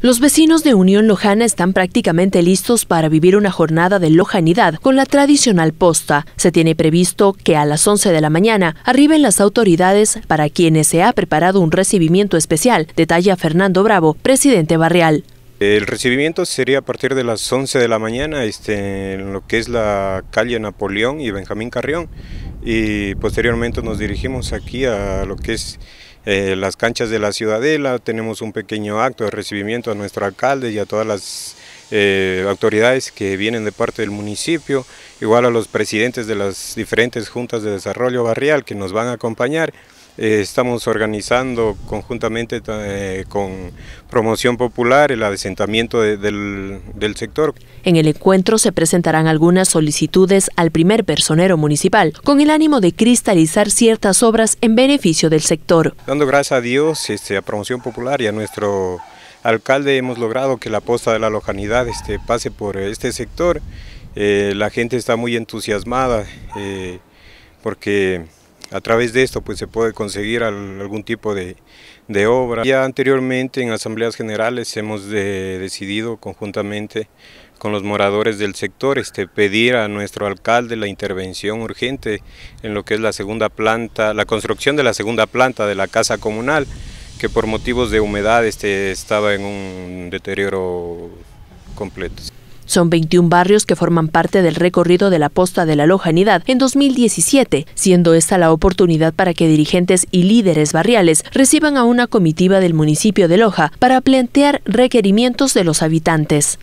Los vecinos de Unión Lojana están prácticamente listos para vivir una jornada de lojanidad con la tradicional posta. Se tiene previsto que a las 11 de la mañana arriben las autoridades para quienes se ha preparado un recibimiento especial, detalla Fernando Bravo, presidente barrial. El recibimiento sería a partir de las 11 de la mañana este, en lo que es la calle Napoleón y Benjamín Carrión y posteriormente nos dirigimos aquí a lo que es eh, las canchas de la Ciudadela, tenemos un pequeño acto de recibimiento a nuestro alcalde y a todas las eh, autoridades que vienen de parte del municipio, igual a los presidentes de las diferentes juntas de desarrollo barrial que nos van a acompañar. Eh, estamos organizando conjuntamente eh, con Promoción Popular el asentamiento del, sector. En el encuentro se presentarán algunas solicitudes al primer personero municipal, con el ánimo de cristalizar ciertas obras en beneficio del sector. Dando gracias a Dios, este, a Promoción Popular y a nuestro alcalde hemos logrado que la posta de la lojanidad este, pase por este sector. Eh, la gente está muy entusiasmada eh, porque a través de esto pues, se puede conseguir algún tipo de, obra. Ya anteriormente en asambleas generales hemos decidido conjuntamente con los moradores del sector este, pedir a nuestro alcalde la intervención urgente en lo que es la segunda planta, la construcción de la segunda planta de la casa comunal que por motivos de humedad este, estaba en un deterioro completo. Son 21 barrios que forman parte del recorrido de la posta de la Lojanidad en 2017, siendo esta la oportunidad para que dirigentes y líderes barriales reciban a una comitiva del municipio de Loja para plantear requerimientos de los habitantes.